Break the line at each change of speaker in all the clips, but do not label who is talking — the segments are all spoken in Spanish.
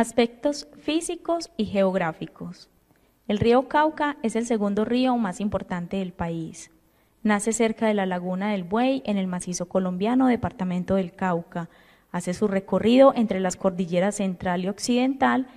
Aspectos físicos y geográficos. El río Cauca es el segundo río más importante del país. Nace cerca de la laguna del Buey en el macizo colombiano departamento del Cauca. Hace su recorrido entre las cordilleras central y occidental,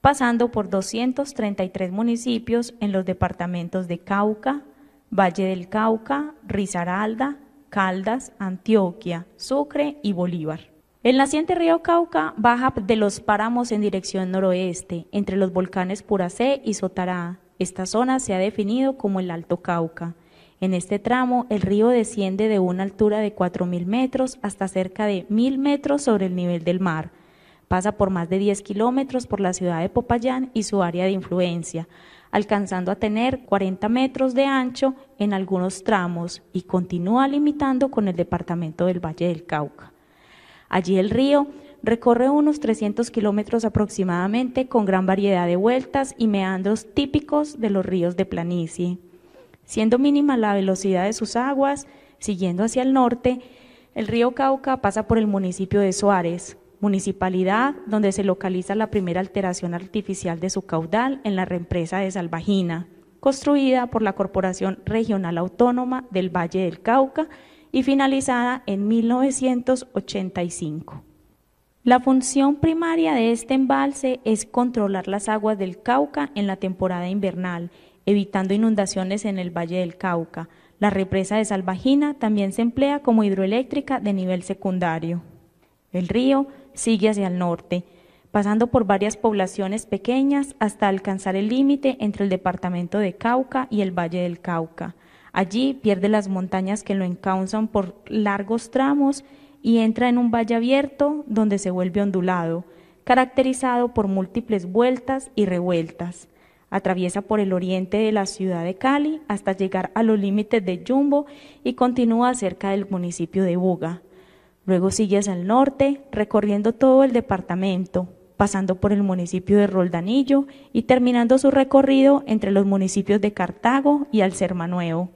pasando por 233 municipios en los departamentos de Cauca, Valle del Cauca, Risaralda, Caldas, Antioquia, Sucre y Bolívar. El naciente río Cauca baja de los páramos en dirección noroeste, entre los volcanes Puracé y Sotará. Esta zona se ha definido como el Alto Cauca. En este tramo, el río desciende de una altura de 4.000 metros hasta cerca de 1.000 metros sobre el nivel del mar. Pasa por más de 10 kilómetros por la ciudad de Popayán y su área de influencia, alcanzando a tener 40 metros de ancho en algunos tramos y continúa limitando con el departamento del Valle del Cauca. Allí el río recorre unos 300 kilómetros aproximadamente con gran variedad de vueltas y meandros típicos de los ríos de planicie. Siendo mínima la velocidad de sus aguas, siguiendo hacia el norte, el río Cauca pasa por el municipio de Suárez, municipalidad donde se localiza la primera alteración artificial de su caudal en la represa de Salvajina, construida por la Corporación Regional Autónoma del Valle del Cauca y finalizada en 1985. La función primaria de este embalse es controlar las aguas del Cauca en la temporada invernal, evitando inundaciones en el Valle del Cauca. La represa de Salvajina también se emplea como hidroeléctrica de nivel secundario. El río sigue hacia el norte, pasando por varias poblaciones pequeñas hasta alcanzar el límite entre el departamento de Cauca y el Valle del Cauca. Allí pierde las montañas que lo encauzan por largos tramos y entra en un valle abierto donde se vuelve ondulado, caracterizado por múltiples vueltas y revueltas. Atraviesa por el oriente de la ciudad de Cali hasta llegar a los límites de Jumbo y continúa cerca del municipio de Buga. Luego sigue hacia el norte, recorriendo todo el departamento, pasando por el municipio de Roldanillo y terminando su recorrido entre los municipios de Cartago y Alcermanuevo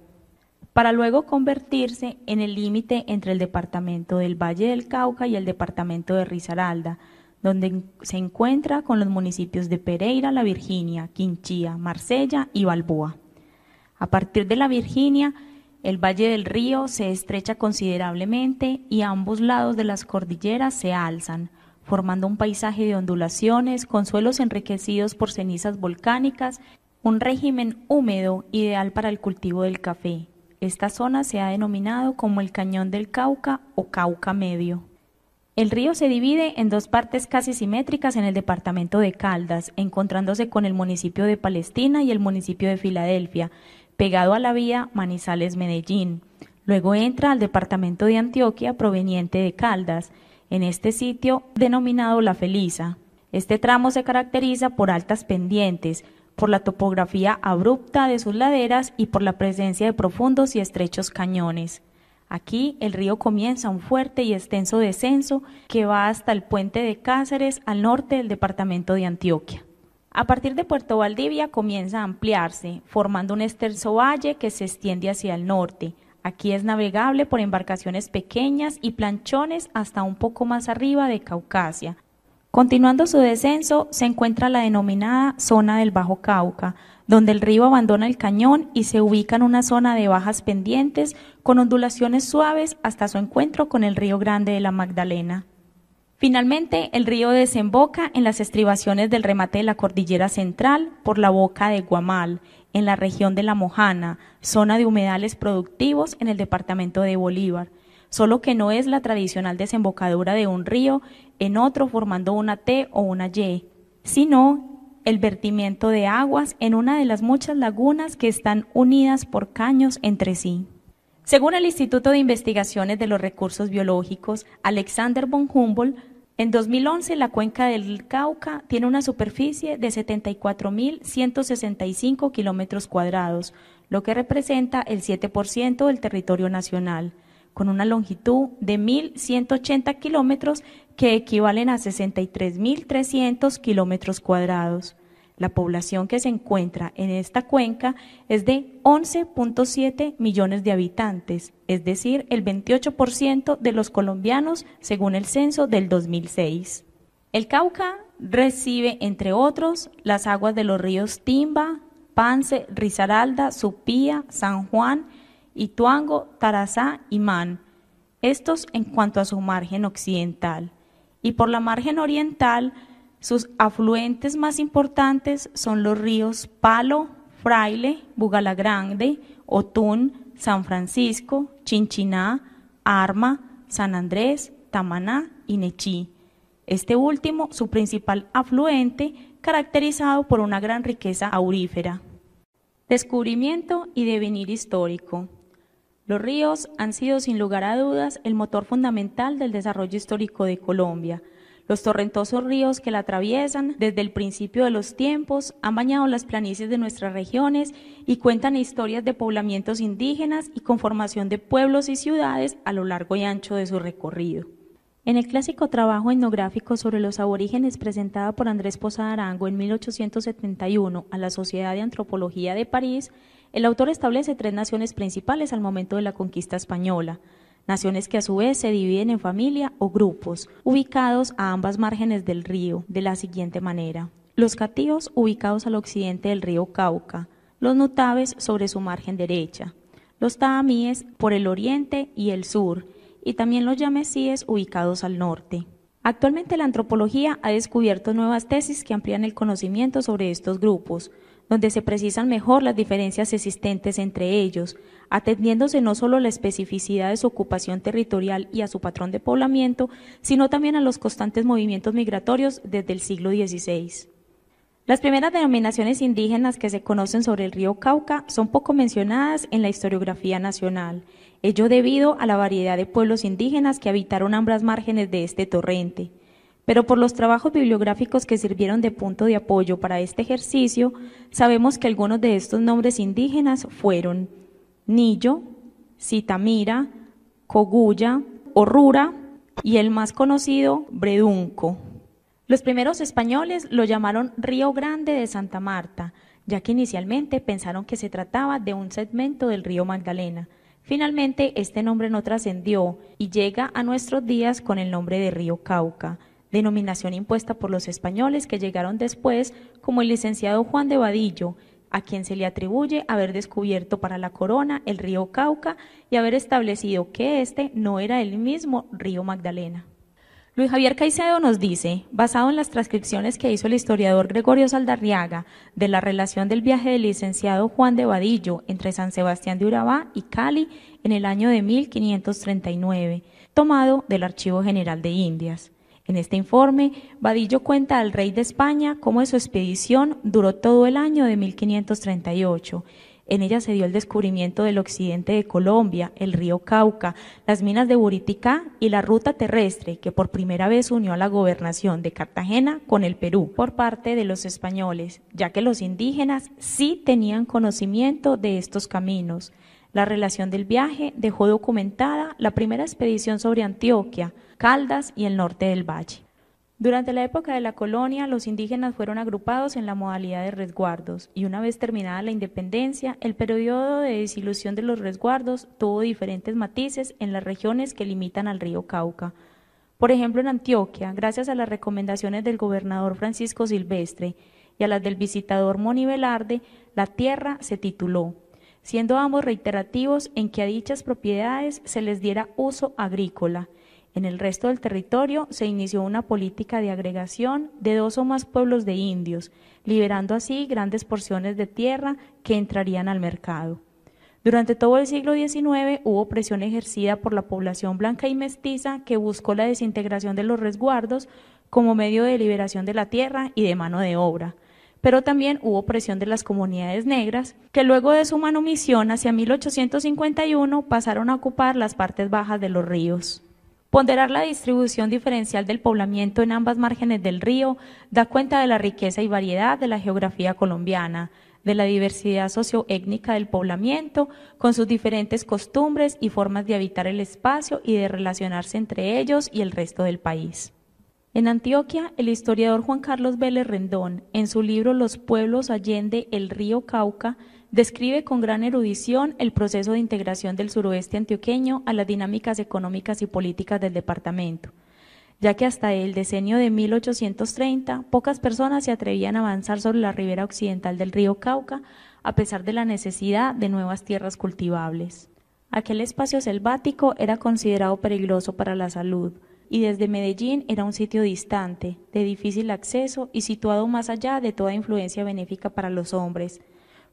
para luego convertirse en el límite entre el departamento del Valle del Cauca y el departamento de Risaralda, donde se encuentra con los municipios de Pereira, La Virginia, Quinchía, Marsella y Balboa. A partir de La Virginia, el Valle del Río se estrecha considerablemente y ambos lados de las cordilleras se alzan, formando un paisaje de ondulaciones, con suelos enriquecidos por cenizas volcánicas, un régimen húmedo ideal para el cultivo del café, esta zona se ha denominado como el Cañón del Cauca o Cauca Medio. El río se divide en dos partes casi simétricas en el departamento de Caldas, encontrándose con el municipio de Palestina y el municipio de Filadelfia, pegado a la vía Manizales-Medellín. Luego entra al departamento de Antioquia proveniente de Caldas, en este sitio denominado La Feliza. Este tramo se caracteriza por altas pendientes, por la topografía abrupta de sus laderas y por la presencia de profundos y estrechos cañones. Aquí el río comienza un fuerte y extenso descenso que va hasta el puente de Cáceres al norte del departamento de Antioquia. A partir de Puerto Valdivia comienza a ampliarse, formando un extenso valle que se extiende hacia el norte. Aquí es navegable por embarcaciones pequeñas y planchones hasta un poco más arriba de Caucasia, Continuando su descenso, se encuentra la denominada zona del Bajo Cauca, donde el río abandona el cañón y se ubica en una zona de bajas pendientes con ondulaciones suaves hasta su encuentro con el río Grande de la Magdalena. Finalmente, el río desemboca en las estribaciones del remate de la cordillera central por la boca de Guamal, en la región de La Mojana, zona de humedales productivos en el departamento de Bolívar solo que no es la tradicional desembocadura de un río en otro formando una T o una Y, sino el vertimiento de aguas en una de las muchas lagunas que están unidas por caños entre sí. Según el Instituto de Investigaciones de los Recursos Biológicos, Alexander von Humboldt, en 2011 la cuenca del Cauca tiene una superficie de 74.165 kilómetros cuadrados, lo que representa el 7% del territorio nacional con una longitud de 1.180 kilómetros que equivalen a 63.300 kilómetros cuadrados. La población que se encuentra en esta cuenca es de 11.7 millones de habitantes, es decir, el 28% de los colombianos según el censo del 2006. El Cauca recibe, entre otros, las aguas de los ríos Timba, Pance, Risaralda, Supía, San Juan, Ituango, Tarazá y Man, estos en cuanto a su margen occidental. Y por la margen oriental, sus afluentes más importantes son los ríos Palo, Fraile, Bugalagrande, Otún, San Francisco, Chinchiná, Arma, San Andrés, Tamaná y Nechí. Este último, su principal afluente, caracterizado por una gran riqueza aurífera. Descubrimiento y devenir histórico. Los ríos han sido sin lugar a dudas el motor fundamental del desarrollo histórico de Colombia. Los torrentosos ríos que la atraviesan desde el principio de los tiempos han bañado las planicies de nuestras regiones y cuentan historias de poblamientos indígenas y conformación de pueblos y ciudades a lo largo y ancho de su recorrido. En el clásico trabajo etnográfico sobre los aborígenes presentado por Andrés Posada Arango en 1871 a la Sociedad de Antropología de París, el autor establece tres naciones principales al momento de la conquista española, naciones que a su vez se dividen en familia o grupos, ubicados a ambas márgenes del río, de la siguiente manera. Los catíos ubicados al occidente del río Cauca, los nutaves sobre su margen derecha, los tamíes por el oriente y el sur, y también los yamesíes ubicados al norte. Actualmente la antropología ha descubierto nuevas tesis que amplían el conocimiento sobre estos grupos, donde se precisan mejor las diferencias existentes entre ellos, atendiéndose no solo a la especificidad de su ocupación territorial y a su patrón de poblamiento, sino también a los constantes movimientos migratorios desde el siglo XVI. Las primeras denominaciones indígenas que se conocen sobre el río Cauca son poco mencionadas en la historiografía nacional, ello debido a la variedad de pueblos indígenas que habitaron ambas márgenes de este torrente pero por los trabajos bibliográficos que sirvieron de punto de apoyo para este ejercicio, sabemos que algunos de estos nombres indígenas fueron Nillo, Citamira, Cogulla, Orrura y el más conocido, Bredunco. Los primeros españoles lo llamaron Río Grande de Santa Marta, ya que inicialmente pensaron que se trataba de un segmento del río Magdalena. Finalmente, este nombre no trascendió y llega a nuestros días con el nombre de Río Cauca denominación impuesta por los españoles que llegaron después, como el licenciado Juan de Vadillo, a quien se le atribuye haber descubierto para la corona el río Cauca y haber establecido que este no era el mismo río Magdalena. Luis Javier Caicedo nos dice, basado en las transcripciones que hizo el historiador Gregorio Saldarriaga de la relación del viaje del licenciado Juan de Vadillo entre San Sebastián de Urabá y Cali en el año de 1539, tomado del Archivo General de Indias. En este informe, Vadillo cuenta al rey de España cómo su expedición duró todo el año de 1538. En ella se dio el descubrimiento del occidente de Colombia, el río Cauca, las minas de Buriticá y la ruta terrestre que por primera vez unió a la gobernación de Cartagena con el Perú por parte de los españoles, ya que los indígenas sí tenían conocimiento de estos caminos. La relación del viaje dejó documentada la primera expedición sobre Antioquia, Caldas y el norte del valle. Durante la época de la colonia, los indígenas fueron agrupados en la modalidad de resguardos y una vez terminada la independencia, el periodo de desilusión de los resguardos tuvo diferentes matices en las regiones que limitan al río Cauca. Por ejemplo, en Antioquia, gracias a las recomendaciones del gobernador Francisco Silvestre y a las del visitador Moni Velarde, la tierra se tituló siendo ambos reiterativos en que a dichas propiedades se les diera uso agrícola. En el resto del territorio se inició una política de agregación de dos o más pueblos de indios, liberando así grandes porciones de tierra que entrarían al mercado. Durante todo el siglo XIX hubo presión ejercida por la población blanca y mestiza que buscó la desintegración de los resguardos como medio de liberación de la tierra y de mano de obra pero también hubo presión de las comunidades negras, que luego de su manomisión hacia 1851 pasaron a ocupar las partes bajas de los ríos. Ponderar la distribución diferencial del poblamiento en ambas márgenes del río da cuenta de la riqueza y variedad de la geografía colombiana, de la diversidad socioétnica del poblamiento, con sus diferentes costumbres y formas de habitar el espacio y de relacionarse entre ellos y el resto del país. En Antioquia, el historiador Juan Carlos Vélez Rendón, en su libro Los pueblos allende el río Cauca, describe con gran erudición el proceso de integración del suroeste antioqueño a las dinámicas económicas y políticas del departamento, ya que hasta el decenio de 1830 pocas personas se atrevían a avanzar sobre la ribera occidental del río Cauca a pesar de la necesidad de nuevas tierras cultivables. Aquel espacio selvático era considerado peligroso para la salud, y desde Medellín era un sitio distante, de difícil acceso y situado más allá de toda influencia benéfica para los hombres.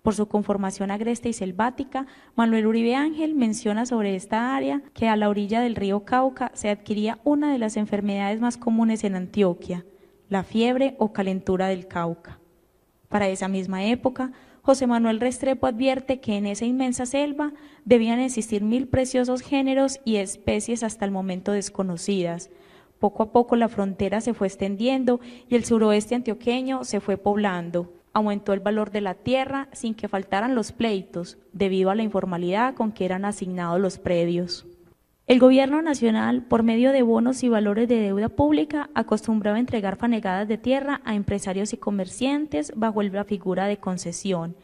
Por su conformación agreste y selvática, Manuel Uribe Ángel menciona sobre esta área que a la orilla del río Cauca se adquiría una de las enfermedades más comunes en Antioquia, la fiebre o calentura del Cauca. Para esa misma época, José Manuel Restrepo advierte que en esa inmensa selva debían existir mil preciosos géneros y especies hasta el momento desconocidas. Poco a poco la frontera se fue extendiendo y el suroeste antioqueño se fue poblando. Aumentó el valor de la tierra sin que faltaran los pleitos, debido a la informalidad con que eran asignados los predios. El gobierno nacional, por medio de bonos y valores de deuda pública, acostumbraba a entregar fanegadas de tierra a empresarios y comerciantes bajo la figura de concesión.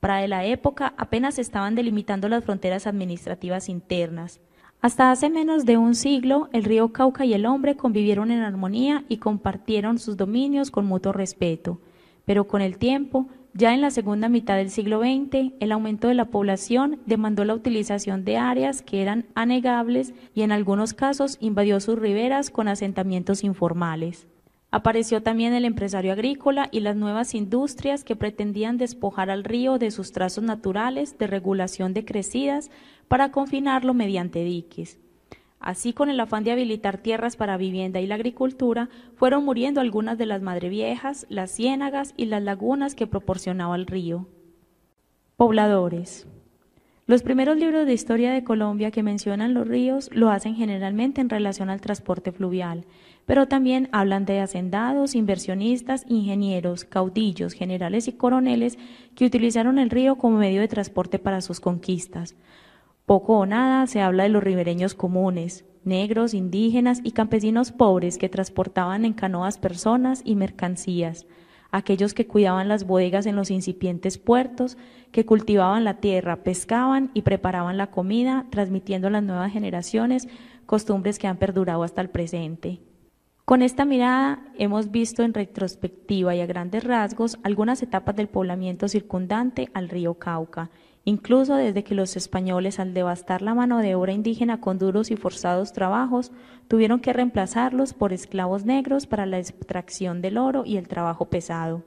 Para la época apenas estaban delimitando las fronteras administrativas internas. Hasta hace menos de un siglo, el río Cauca y el hombre convivieron en armonía y compartieron sus dominios con mutuo respeto. Pero con el tiempo, ya en la segunda mitad del siglo XX, el aumento de la población demandó la utilización de áreas que eran anegables y en algunos casos invadió sus riberas con asentamientos informales. Apareció también el empresario agrícola y las nuevas industrias que pretendían despojar al río de sus trazos naturales de regulación de crecidas para confinarlo mediante diques. Así, con el afán de habilitar tierras para vivienda y la agricultura, fueron muriendo algunas de las madreviejas, las ciénagas y las lagunas que proporcionaba el río. Pobladores. Los primeros libros de historia de Colombia que mencionan los ríos lo hacen generalmente en relación al transporte fluvial, pero también hablan de hacendados, inversionistas, ingenieros, caudillos, generales y coroneles que utilizaron el río como medio de transporte para sus conquistas. Poco o nada se habla de los ribereños comunes, negros, indígenas y campesinos pobres que transportaban en canoas personas y mercancías, aquellos que cuidaban las bodegas en los incipientes puertos, que cultivaban la tierra, pescaban y preparaban la comida, transmitiendo a las nuevas generaciones costumbres que han perdurado hasta el presente. Con esta mirada hemos visto en retrospectiva y a grandes rasgos algunas etapas del poblamiento circundante al río Cauca Incluso desde que los españoles, al devastar la mano de obra indígena con duros y forzados trabajos, tuvieron que reemplazarlos por esclavos negros para la extracción del oro y el trabajo pesado.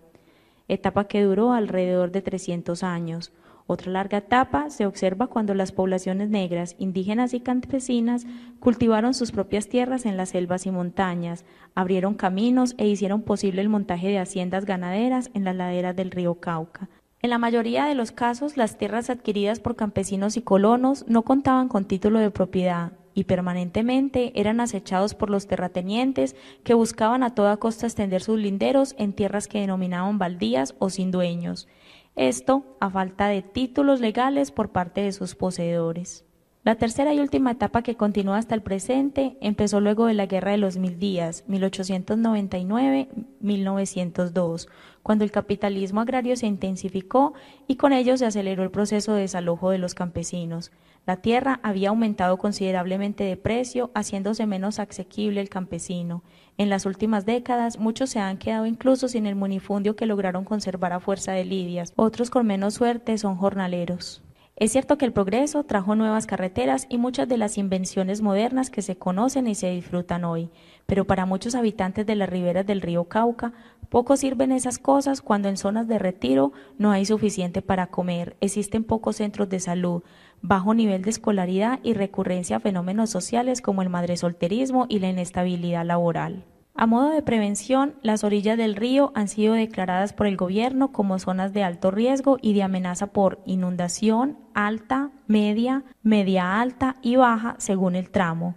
Etapa que duró alrededor de 300 años. Otra larga etapa se observa cuando las poblaciones negras, indígenas y campesinas cultivaron sus propias tierras en las selvas y montañas, abrieron caminos e hicieron posible el montaje de haciendas ganaderas en las laderas del río Cauca en la mayoría de los casos, las tierras adquiridas por campesinos y colonos no contaban con título de propiedad y permanentemente eran acechados por los terratenientes que buscaban a toda costa extender sus linderos en tierras que denominaban baldías o sin dueños. Esto a falta de títulos legales por parte de sus poseedores. La tercera y última etapa que continúa hasta el presente empezó luego de la Guerra de los Mil Días, 1899-1902, cuando el capitalismo agrario se intensificó y con ello se aceleró el proceso de desalojo de los campesinos. La tierra había aumentado considerablemente de precio, haciéndose menos asequible el campesino. En las últimas décadas, muchos se han quedado incluso sin el munifundio que lograron conservar a fuerza de lidias, otros con menos suerte son jornaleros. Es cierto que el progreso trajo nuevas carreteras y muchas de las invenciones modernas que se conocen y se disfrutan hoy, pero para muchos habitantes de las riberas del río Cauca, poco sirven esas cosas cuando en zonas de retiro no hay suficiente para comer, existen pocos centros de salud, bajo nivel de escolaridad y recurrencia a fenómenos sociales como el madresolterismo y la inestabilidad laboral. A modo de prevención, las orillas del río han sido declaradas por el gobierno como zonas de alto riesgo y de amenaza por inundación alta, media, media alta y baja según el tramo.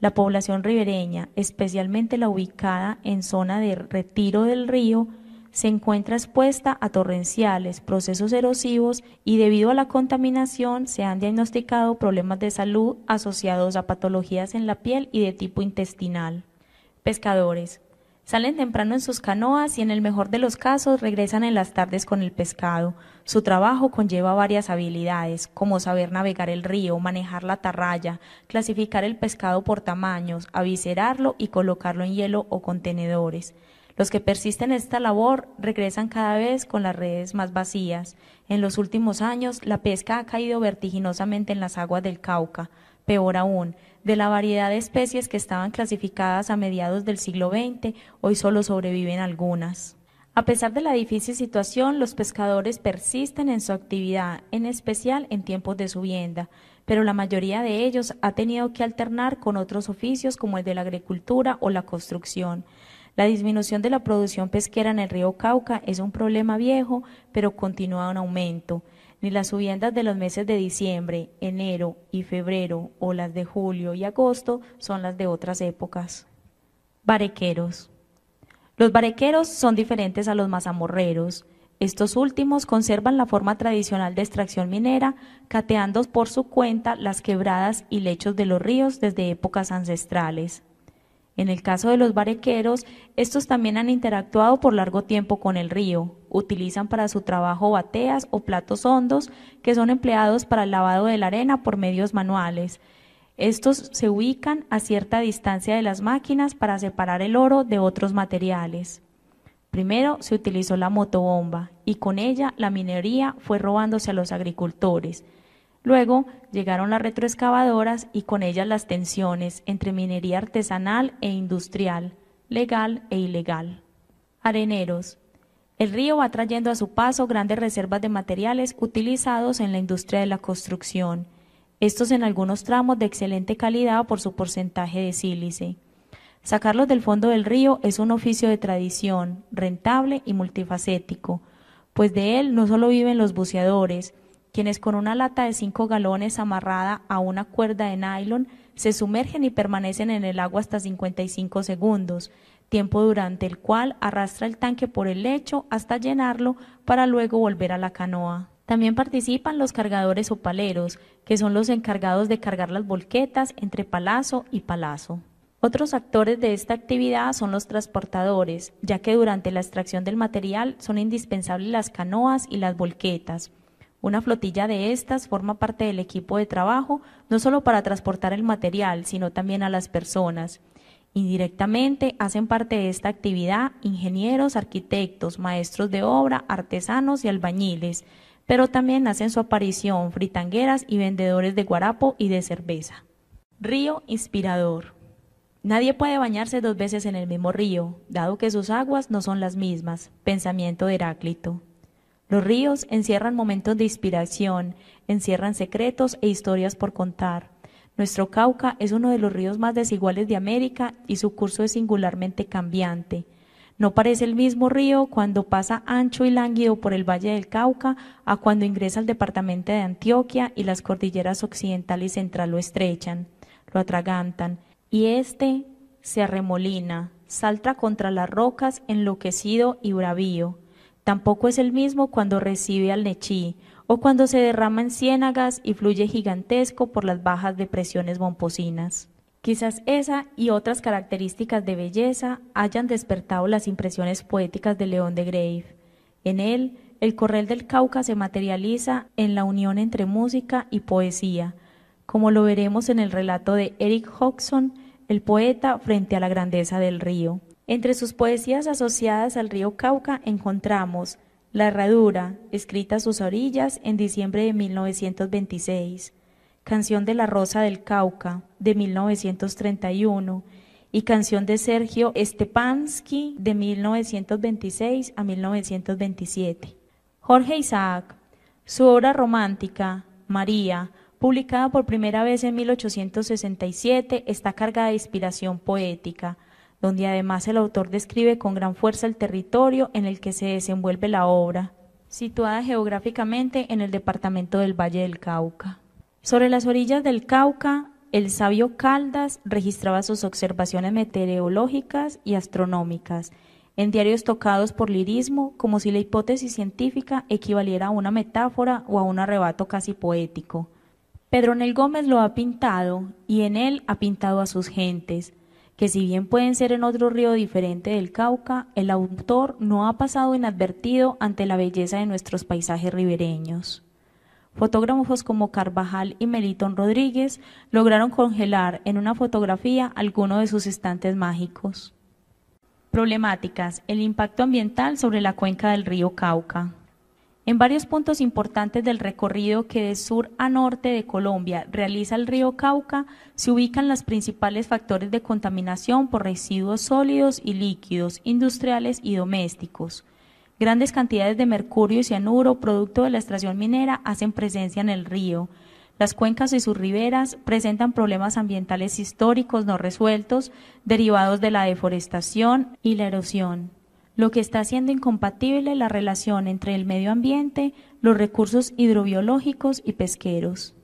La población ribereña, especialmente la ubicada en zona de retiro del río, se encuentra expuesta a torrenciales, procesos erosivos y debido a la contaminación se han diagnosticado problemas de salud asociados a patologías en la piel y de tipo intestinal pescadores. Salen temprano en sus canoas y en el mejor de los casos regresan en las tardes con el pescado. Su trabajo conlleva varias habilidades, como saber navegar el río, manejar la atarraya, clasificar el pescado por tamaños, aviscerarlo y colocarlo en hielo o contenedores. Los que persisten en esta labor regresan cada vez con las redes más vacías. En los últimos años, la pesca ha caído vertiginosamente en las aguas del Cauca. Peor aún, de la variedad de especies que estaban clasificadas a mediados del siglo XX, hoy solo sobreviven algunas. A pesar de la difícil situación, los pescadores persisten en su actividad, en especial en tiempos de subienda, pero la mayoría de ellos ha tenido que alternar con otros oficios como el de la agricultura o la construcción. La disminución de la producción pesquera en el río Cauca es un problema viejo, pero continúa en aumento ni las subiendas de los meses de diciembre, enero y febrero o las de julio y agosto son las de otras épocas. Barequeros. Los barequeros son diferentes a los mazamorreros. Estos últimos conservan la forma tradicional de extracción minera, cateando por su cuenta las quebradas y lechos de los ríos desde épocas ancestrales. En el caso de los barequeros, estos también han interactuado por largo tiempo con el río. Utilizan para su trabajo bateas o platos hondos que son empleados para el lavado de la arena por medios manuales. Estos se ubican a cierta distancia de las máquinas para separar el oro de otros materiales. Primero se utilizó la motobomba y con ella la minería fue robándose a los agricultores. Luego llegaron las retroexcavadoras y con ellas las tensiones entre minería artesanal e industrial, legal e ilegal. Areneros. El río va trayendo a su paso grandes reservas de materiales utilizados en la industria de la construcción, estos en algunos tramos de excelente calidad por su porcentaje de sílice. Sacarlos del fondo del río es un oficio de tradición, rentable y multifacético, pues de él no solo viven los buceadores, quienes con una lata de 5 galones amarrada a una cuerda de nylon se sumergen y permanecen en el agua hasta 55 segundos, tiempo durante el cual arrastra el tanque por el lecho hasta llenarlo para luego volver a la canoa. También participan los cargadores o paleros, que son los encargados de cargar las volquetas entre palazo y palazo. Otros actores de esta actividad son los transportadores, ya que durante la extracción del material son indispensables las canoas y las volquetas. Una flotilla de estas forma parte del equipo de trabajo no solo para transportar el material, sino también a las personas. Indirectamente hacen parte de esta actividad ingenieros, arquitectos, maestros de obra, artesanos y albañiles, pero también hacen su aparición fritangueras y vendedores de guarapo y de cerveza. Río inspirador. Nadie puede bañarse dos veces en el mismo río, dado que sus aguas no son las mismas. Pensamiento de Heráclito. Los ríos encierran momentos de inspiración, encierran secretos e historias por contar. Nuestro Cauca es uno de los ríos más desiguales de América y su curso es singularmente cambiante. No parece el mismo río cuando pasa ancho y lánguido por el Valle del Cauca a cuando ingresa al departamento de Antioquia y las cordilleras occidental y central lo estrechan, lo atragantan, y éste se arremolina, salta contra las rocas enloquecido y bravío. Tampoco es el mismo cuando recibe al Nechí o cuando se derrama en ciénagas y fluye gigantesco por las bajas depresiones bomposinas. Quizás esa y otras características de belleza hayan despertado las impresiones poéticas de León de Grave. En él, el corral del Cauca se materializa en la unión entre música y poesía, como lo veremos en el relato de Eric Hodgson, el poeta frente a la grandeza del río. Entre sus poesías asociadas al río Cauca encontramos La Herradura, escrita a sus orillas en diciembre de 1926, Canción de la Rosa del Cauca de 1931 y Canción de Sergio Stepansky de 1926 a 1927. Jorge Isaac, su obra romántica, María, publicada por primera vez en 1867, está cargada de inspiración poética donde además el autor describe con gran fuerza el territorio en el que se desenvuelve la obra, situada geográficamente en el departamento del Valle del Cauca. Sobre las orillas del Cauca, el sabio Caldas registraba sus observaciones meteorológicas y astronómicas en diarios tocados por lirismo, como si la hipótesis científica equivaliera a una metáfora o a un arrebato casi poético. Pedro Nel Gómez lo ha pintado y en él ha pintado a sus gentes, que si bien pueden ser en otro río diferente del Cauca, el autor no ha pasado inadvertido ante la belleza de nuestros paisajes ribereños. Fotógrafos como Carvajal y Melitón Rodríguez lograron congelar en una fotografía alguno de sus estantes mágicos. Problemáticas. El impacto ambiental sobre la cuenca del río Cauca. En varios puntos importantes del recorrido que de sur a norte de Colombia realiza el río Cauca, se ubican los principales factores de contaminación por residuos sólidos y líquidos, industriales y domésticos. Grandes cantidades de mercurio y cianuro, producto de la extracción minera, hacen presencia en el río. Las cuencas y sus riberas presentan problemas ambientales históricos no resueltos, derivados de la deforestación y la erosión lo que está haciendo incompatible la relación entre el medio ambiente, los recursos hidrobiológicos y pesqueros.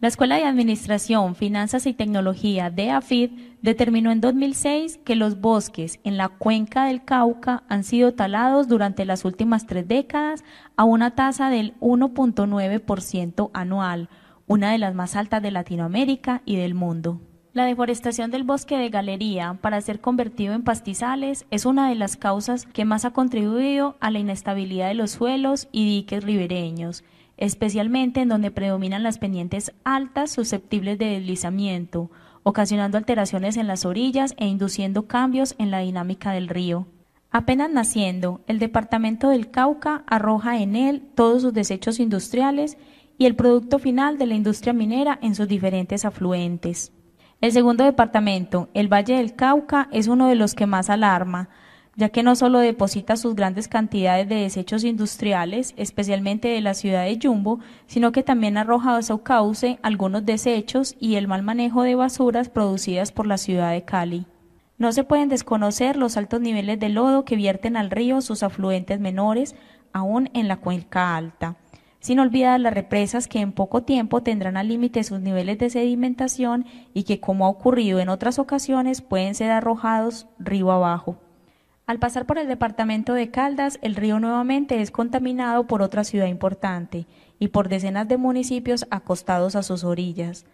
La Escuela de Administración, Finanzas y Tecnología de AFID determinó en 2006 que los bosques en la cuenca del Cauca han sido talados durante las últimas tres décadas a una tasa del 1.9% anual, una de las más altas de Latinoamérica y del mundo. La deforestación del bosque de galería para ser convertido en pastizales es una de las causas que más ha contribuido a la inestabilidad de los suelos y diques ribereños, especialmente en donde predominan las pendientes altas susceptibles de deslizamiento, ocasionando alteraciones en las orillas e induciendo cambios en la dinámica del río. Apenas naciendo, el departamento del Cauca arroja en él todos sus desechos industriales y el producto final de la industria minera en sus diferentes afluentes. El segundo departamento, el Valle del Cauca, es uno de los que más alarma, ya que no solo deposita sus grandes cantidades de desechos industriales, especialmente de la ciudad de Yumbo, sino que también arroja a su cauce algunos desechos y el mal manejo de basuras producidas por la ciudad de Cali. No se pueden desconocer los altos niveles de lodo que vierten al río sus afluentes menores, aún en la cuenca alta sin olvidar las represas que en poco tiempo tendrán al límite sus niveles de sedimentación y que, como ha ocurrido en otras ocasiones, pueden ser arrojados río abajo. Al pasar por el departamento de Caldas, el río nuevamente es contaminado por otra ciudad importante y por decenas de municipios acostados a sus orillas.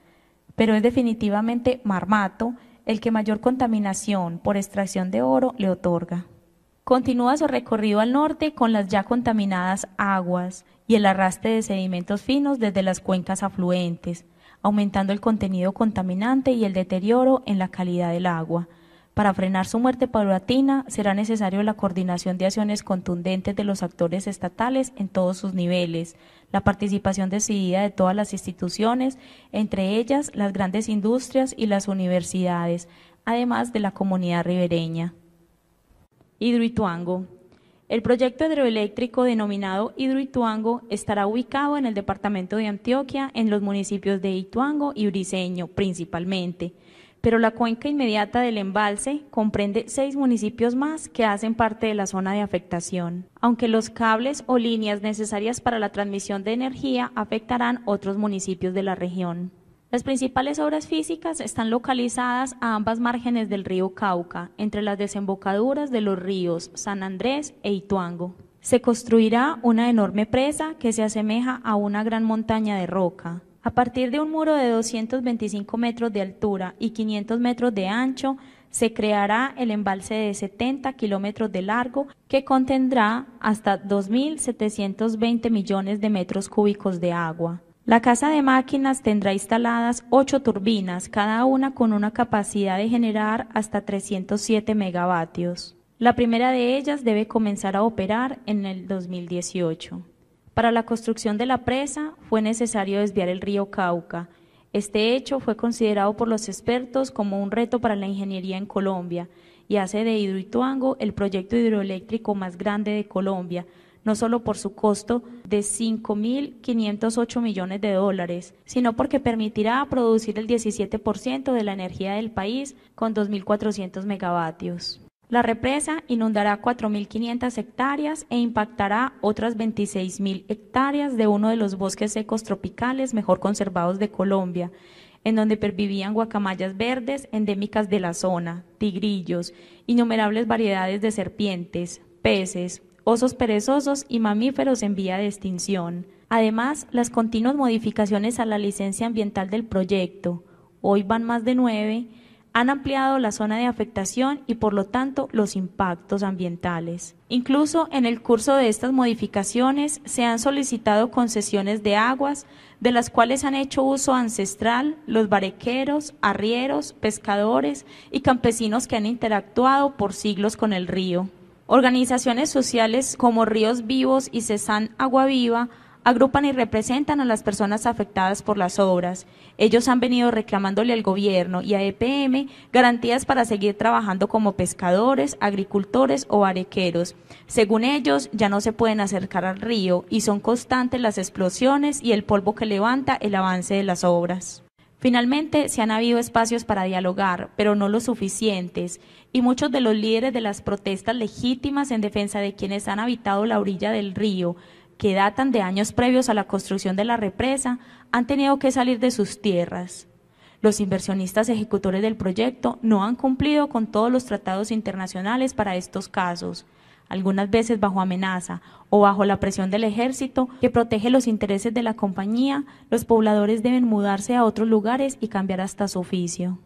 Pero es definitivamente Marmato el que mayor contaminación por extracción de oro le otorga. Continúa su recorrido al norte con las ya contaminadas aguas y el arrastre de sedimentos finos desde las cuencas afluentes, aumentando el contenido contaminante y el deterioro en la calidad del agua. Para frenar su muerte paulatina será necesario la coordinación de acciones contundentes de los actores estatales en todos sus niveles, la participación decidida de todas las instituciones, entre ellas las grandes industrias y las universidades, además de la comunidad ribereña. El proyecto hidroeléctrico denominado Hidroituango estará ubicado en el departamento de Antioquia, en los municipios de Ituango y Uriseño principalmente, pero la cuenca inmediata del embalse comprende seis municipios más que hacen parte de la zona de afectación, aunque los cables o líneas necesarias para la transmisión de energía afectarán otros municipios de la región. Las principales obras físicas están localizadas a ambas márgenes del río Cauca, entre las desembocaduras de los ríos San Andrés e Ituango. Se construirá una enorme presa que se asemeja a una gran montaña de roca. A partir de un muro de 225 metros de altura y 500 metros de ancho, se creará el embalse de 70 kilómetros de largo que contendrá hasta 2.720 millones de metros cúbicos de agua. La casa de máquinas tendrá instaladas ocho turbinas, cada una con una capacidad de generar hasta 307 megavatios. La primera de ellas debe comenzar a operar en el 2018. Para la construcción de la presa fue necesario desviar el río Cauca. Este hecho fue considerado por los expertos como un reto para la ingeniería en Colombia y hace de Hidroituango el proyecto hidroeléctrico más grande de Colombia, no solo por su costo de 5.508 millones de dólares, sino porque permitirá producir el 17% de la energía del país con 2.400 megavatios. La represa inundará 4.500 hectáreas e impactará otras 26.000 hectáreas de uno de los bosques secos tropicales mejor conservados de Colombia, en donde pervivían guacamayas verdes endémicas de la zona, tigrillos, innumerables variedades de serpientes, peces, osos perezosos y mamíferos en vía de extinción. Además, las continuas modificaciones a la licencia ambiental del proyecto, hoy van más de nueve, han ampliado la zona de afectación y por lo tanto los impactos ambientales. Incluso en el curso de estas modificaciones se han solicitado concesiones de aguas de las cuales han hecho uso ancestral los barequeros, arrieros, pescadores y campesinos que han interactuado por siglos con el río. Organizaciones sociales como Ríos Vivos y Cesan Agua Viva agrupan y representan a las personas afectadas por las obras. Ellos han venido reclamándole al gobierno y a EPM garantías para seguir trabajando como pescadores, agricultores o arequeros. Según ellos, ya no se pueden acercar al río y son constantes las explosiones y el polvo que levanta el avance de las obras. Finalmente, se han habido espacios para dialogar, pero no los suficientes, y muchos de los líderes de las protestas legítimas en defensa de quienes han habitado la orilla del río, que datan de años previos a la construcción de la represa, han tenido que salir de sus tierras. Los inversionistas ejecutores del proyecto no han cumplido con todos los tratados internacionales para estos casos, algunas veces bajo amenaza o bajo la presión del ejército que protege los intereses de la compañía, los pobladores deben mudarse a otros lugares y cambiar hasta su oficio.